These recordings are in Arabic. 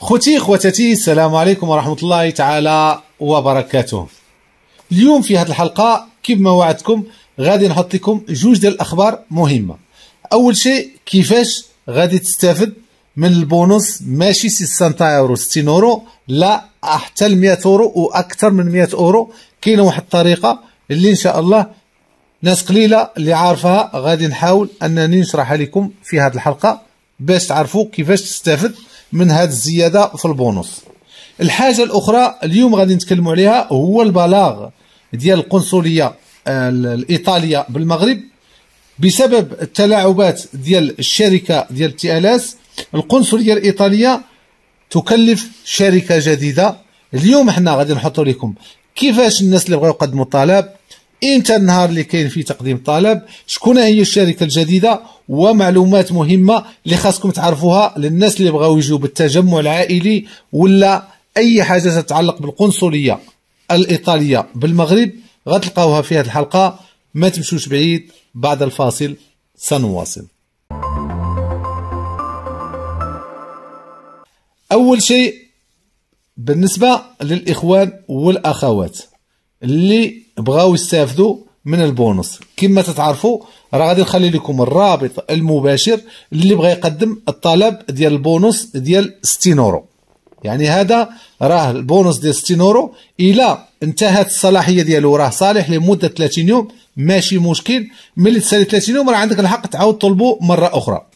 خوتي خواتاتي السلام عليكم ورحمة الله تعالى وبركاته اليوم في هذه الحلقة كما وعدتكم غادي نحط لكم جوج ديال الأخبار مهمة أول شيء كيفاش غادي تستافد من البونص ماشي 60 يورو 60 يورو لا حتى 100 يورو واكثر من 100 يورو كاينه واحد الطريقه اللي ان شاء الله ناس قليله اللي عارفها غادي نحاول انني نشرحها لكم في هذه الحلقه باش تعرفوا كيفاش تستافد من هذه الزياده في البونص الحاجه الاخرى اليوم غادي نتكلموا عليها هو البلاغ ديال القنصليه آه، الايطاليه بالمغرب بسبب التلاعبات ديال الشركه ديال تي ال اس القنصليه الايطاليه تكلف شركه جديده اليوم حنا غادي نحطوا لكم كيفاش الناس اللي بغاو يقدموا طلب إمتى النهار اللي كاين فيه تقديم الطلب شكون هي الشركة الجديدة ومعلومات مهمة اللي خاصكم تعرفوها للناس اللي بغاو يجيو بالتجمع العائلي ولا أي حاجة تتعلق بالقنصلية الإيطالية بالمغرب غتلقاوها في هذه الحلقة ما تمشوش بعيد بعد الفاصل سنواصل أول شيء بالنسبة للإخوان والأخوات اللي بغاو يستافدوا من البونص كما تتعرفوا راه غادي نخلي لكم الرابط المباشر اللي بغى يقدم الطلب ديال البونص ديال 60 اورو يعني هذا راه البونص ديال 60 اورو الى انتهت الصلاحيه ديالو راه صالح لمده 30 يوم ماشي مشكل ملي تسالي 30 يوم راه عندك الحق تعاود طلبو مره اخرى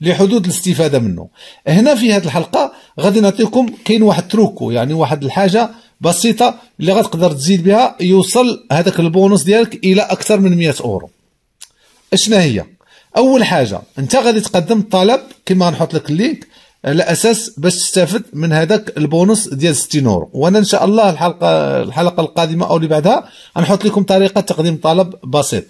لحدود الاستفاده منه هنا في هذه الحلقه غادي نعطيكم كاين واحد تروكو يعني واحد الحاجه بسيطه اللي غتقدر تزيد بها يوصل هذاك البونص ديالك الى اكثر من 100 اورو اشنا هي اول حاجه انت غادي تقدم طلب كما غنحط لك اللينك على اساس باش تستافد من هذاك البونص ديال 60 اورو وانا ان شاء الله الحلقه الحلقه القادمه او اللي بعدها غنحط لكم طريقه تقديم طلب بسيط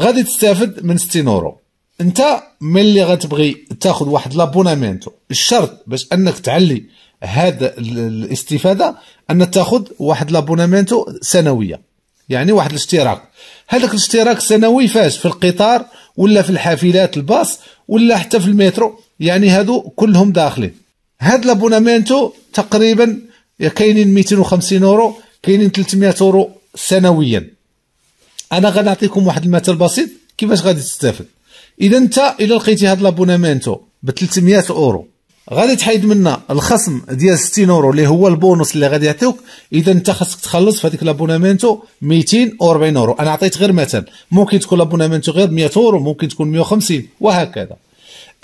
غادي تستافد من 60 اورو انت ملي غتبغي تاخذ واحد لابونامينتو الشرط باش انك تعلي هذا الاستفاده ان تاخذ واحد لابونامينتو سنويه يعني واحد الاشتراك هذاك الاشتراك سنوي فاش في القطار ولا في الحافلات الباص ولا حتى في المترو يعني هادو كلهم داخلين هاد لابونامينتو تقريبا كاينين 250 اورو كاينين 300 اورو سنويا انا غنعطيكم واحد المثل بسيط كيفاش غادي تستافد اذا انت الى لقيتي هاد لابونامينتو ب 300 اورو غادي تحيد منا الخصم ديال 60 اورو اللي هو البونص اللي غادي يعطيوك اذا انت خاصك تخلص في هذيك لابونامينتو 240 اورو انا عطيت غير مثال ممكن تكون لابونامينتو غير 100 اورو ممكن تكون 150 وهكذا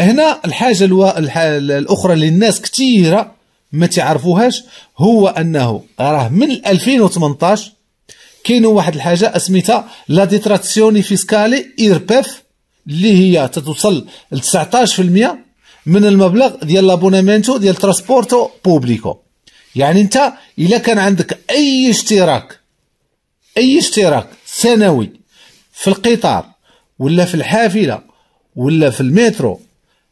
هنا الحاجه الو... الاخرى اللي الناس كثيره ما تعرفوهاش هو انه راه من 2018 كاين واحد الحاجه اسميتها لا ديتراسيوني فيسكالي ايربيف اللي هي تتوصل ل 19% من المبلغ ديال لابونامنتو ديال ترانسبورتو بوبليكو يعني انت الا كان عندك اي اشتراك اي اشتراك سنوي في القطار ولا في الحافله ولا في المترو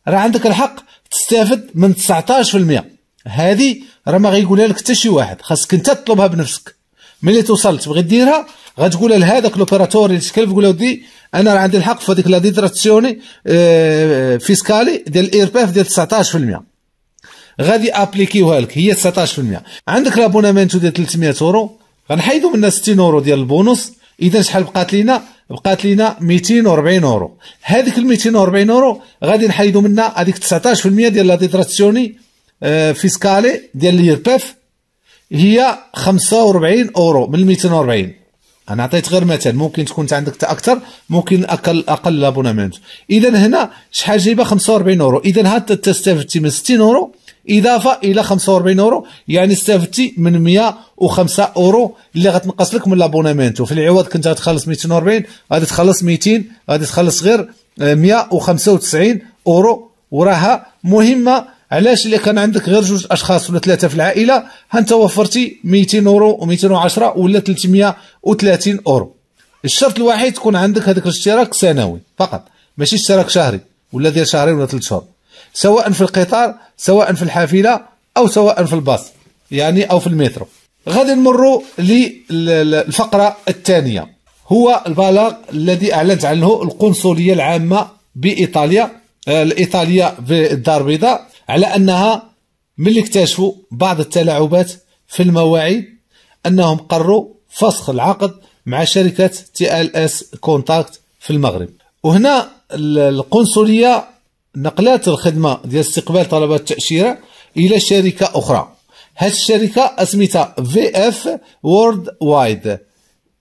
راه عندك الحق تستافد من 19% هذه راه ما غيقولها لك حتى شي واحد خاصك انت تطلبها بنفسك ملي توصل تبغي ديرها غتقول لهذاك لوبيراتور اللي تكلف تقول له ودي انا راه عندي الحق في هذيك لا ديتراسيوني آه، فيسكالي ديال الاير بي اف ديال 19% غادي ابليكيوها لك هي 19% عندك لابونامنتو ديال 300 اورو غنحيدو منها 60 اورو ديال البونص اذا شحال بقات لينا بقات لينا 240 اورو هذيك ال 240 اورو غادي نحيدو منها هذيك 19% ديال لا ديتراسيوني آه، فيسكالي ديال الاير بي اف هي 45 اورو من 240 انا عطيت غير مثال ممكن تكون عندك حتى اكثر ممكن اقل اقل لابونمنت اذا هنا شحال جايبه 45 اورو اذا هاد تستفدتي من 60 اورو اضافه الى 45 اورو يعني استفدتي من 105 اورو اللي غتنقص لك من لابونمنت وفي العوض كنت غتخلص 240 غادي تخلص 200 غادي تخلص غير 195 اورو وراها مهمه علاش الا كان عندك غير جوج اشخاص ولا ثلاثه في العائله انت وفرتي 200 اورو و210 ولا 330 اورو الشرط الوحيد تكون عندك هذاك الاشتراك سنوي فقط ماشي اشتراك شهري ولا ديال شهرين ولا ثلاث شهور سواء في القطار سواء في الحافله او سواء في الباص يعني او في المترو غادي نمروا للفقره الثانيه هو البلاغ الذي اعلنت عنه القنصليه العامه بايطاليا آه، الايطاليه بالدار البيضاء على أنها ملي اكتشفوا بعض التلاعبات في المواعيد أنهم قروا فسخ العقد مع شركة تي ال اس كونتاكت في المغرب وهنا القنصلية نقلات الخدمة ديال استقبال طلبات التأشيرة إلى شركة أخرى هاد الشركة اسميتها في اف وورد وايد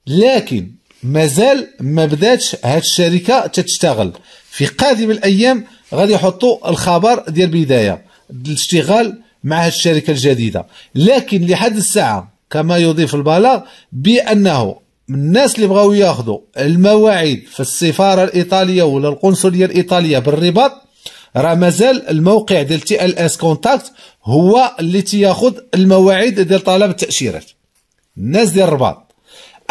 لكن مازال ما بداتش هاد الشركة تتشتغل في قادم الأيام غادي يحطوا الخبر ديال بدايه الاشتغال مع الشركه الجديده لكن لحد الساعه كما يضيف البلاغ بانه الناس اللي بغاو ياخذوا المواعيد في السفاره الايطاليه ولا القنصليه الايطاليه بالرباط راه مازال الموقع ديال تي ال اس كونتاكت هو اللي تياخذ المواعيد ديال طلب التاشيرات الناس ديال الرباط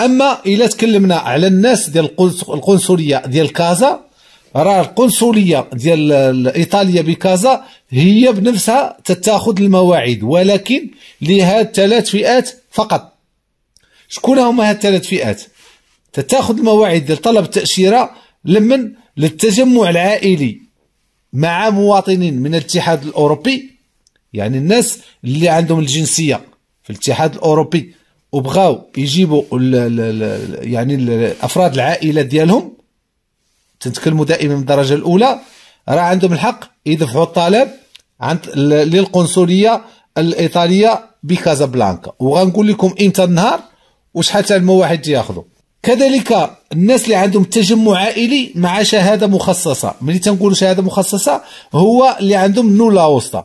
اما الا تكلمنا على الناس ديال القنصليه ديال كازا راه القنصليه ديال ايطاليا بكازا هي بنفسها تتاخذ المواعيد ولكن لهاد ثلاث فئات فقط شكون هما هاد ثلاث فئات تتاخذ المواعيد ديال طلب التاشيره لمن للتجمع العائلي مع مواطنين من الاتحاد الاوروبي يعني الناس اللي عندهم الجنسيه في الاتحاد الاوروبي وبغاو يجيبوا ال ال الـ يعني الافراد العائله ديالهم تنتكلموا دائما من الدرجه الاولى راه عندهم الحق يدفعوا الطلب عند للقنصليه الايطاليه بكازابلانكا وغنقول لكم امتى النهار وشحال تاع المواعيد ياخذوا كذلك الناس اللي عندهم تجمع عائلي مع شهاده مخصصه ملي تنقولوا شهاده مخصصه هو اللي عندهم نولا وسطى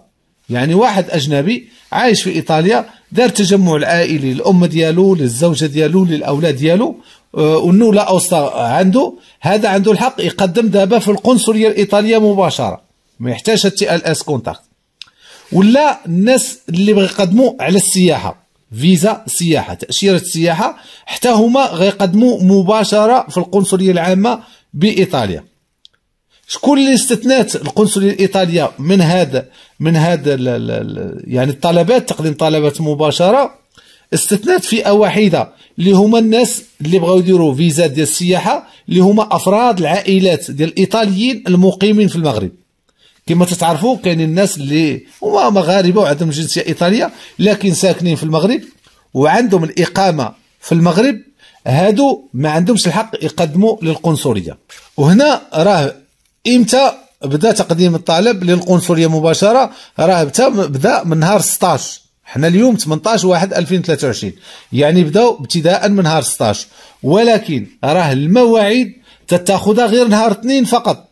يعني واحد اجنبي عايش في ايطاليا دار تجمع العائلي للام ديالو للزوجه ديالو للاولاد ديالو وانه آه، لا اوستا عنده هذا عنده الحق يقدم دابا في القنصليه الايطاليه مباشره ما يحتاجش تي ال اس كونتاكت ولا الناس اللي بغي يقدموا على السياحه فيزا سياحه تاشيره سياحه حتى هما غيقدموا مباشره في القنصليه العامه بايطاليا شكون اللي استثنات القنصليه الايطاليه من هذا من هذا يعني الطلبات تقديم طلبات مباشره استثنات فئه واحده اللي هما الناس اللي بغاو يديروا فيزا ديال السياحه اللي هما افراد العائلات ديال الايطاليين المقيمين في المغرب كما تتعرفوا كاين الناس اللي هما مغاربه وعندهم جنسيه ايطاليه لكن ساكنين في المغرب وعندهم الاقامه في المغرب هادو ما عندهمش الحق يقدموا للقنصليه وهنا راه امتى بدا تقديم الطلب للقنصليه مباشره راه بدا من نهار 16 حنا اليوم 18 واحد 2023 يعني بداو ابتداء من نهار 16 ولكن راه المواعيد تتاخذها غير نهار اثنين فقط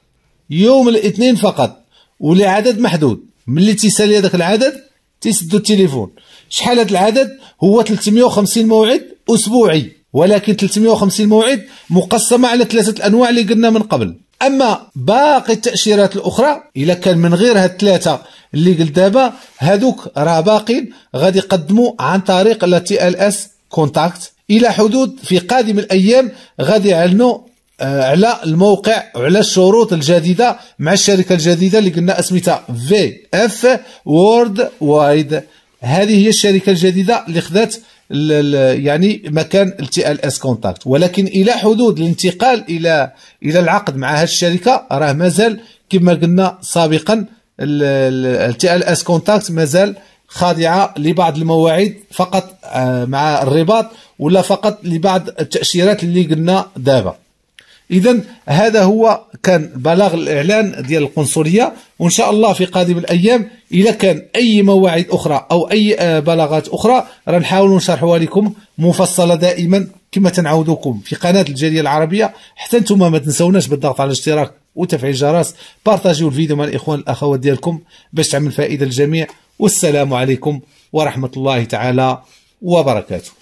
يوم الاثنين فقط ولعدد محدود ملي تيسالي هذاك العدد تيسدوا التليفون شحال هذا العدد هو 350 موعد اسبوعي ولكن 350 موعد مقسمه على ثلاثه الانواع اللي قلنا من قبل اما باقي التاشيرات الاخرى الا كان من غير هاد الثلاثه اللي قلت دابا هادوك راه باقين غادي يقدموا عن طريق لا تي ال اس كونتاكت الى حدود في قادم الايام غادي يعلنوا آه، على الموقع وعلى الشروط الجديده مع الشركه الجديده اللي قلنا اسميتها في اف وورد وايد هذه هي الشركه الجديده اللي خذات يعني مكان ال الاس كونتاكت ولكن الى حدود الانتقال الى الى العقد مع هذه الشركه راه مازال كما قلنا سابقا ال الاس كونتاكت مازال خاضعه لبعض المواعيد فقط آه، مع الرباط ولا فقط لبعض التاشيرات اللي قلنا دابا اذا هذا هو كان بلاغ الاعلان ديال القنصليه وان شاء الله في قادم الايام اذا كان اي مواعيد اخرى او اي آه، بلاغات اخرى غنحاولوا نشرحوها لكم مفصله دائما كما تنعودوكم في قناه الجاليه العربيه حتى نتوما ما تنسوناش بالضغط على الاشتراك وتفعيل الجرس بارطاجيو الفيديو مع الاخوان الاخوات ديالكم باش تعمل فائده للجميع والسلام عليكم ورحمه الله تعالى وبركاته